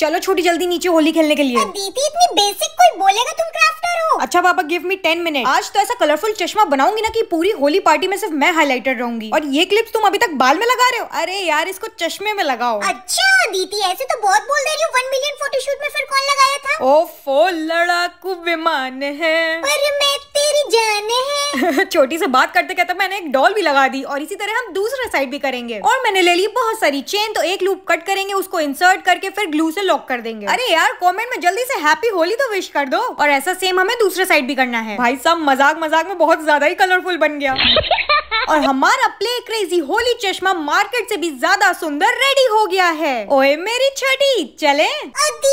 चलो छोटी जल्दी नीचे होली खेलने के लिए दीदी इतनी बेसिक कोई बोलेगा तुम क्राफ्टर हो अच्छा पापा गिव मी टेन मिनट आज तो ऐसा कलरफुल चश्मा बनाऊंगी ना कि पूरी होली पार्टी में सिर्फ मैं हाईलाइटर रहूंगी और ये क्लिप्स तुम अभी तक बाल में लगा रहे हो अरे यार इसको चश्मे में लगाओ अच्छा दीदी ऐसे तो बहुत बोल दे रही हूँ मिलियन फोटोशूट में फिर कौन लगाया था ओफो लड़ाकू विमान है पर मैं छोटी से बात करते कहते मैंने एक डॉल भी लगा दी और इसी तरह हम दूसरे साइड भी करेंगे और मैंने ले ली बहुत सारी चेन तो एक लूप कट करेंगे उसको इंसर्ट करके फिर ग्लू से लॉक कर देंगे अरे यार कॉमेंट में जल्दी से हैप्पी होली तो विश कर दो और ऐसा सेम हमें दूसरे साइड भी करना है भाई साहब मजाक मजाक में बहुत ज्यादा ही कलरफुल बन गया और हमारा प्ले क्रेजी होली चश्मा मार्केट से भी ज्यादा सुंदर रेडी हो गया है ओए मेरी छठी चले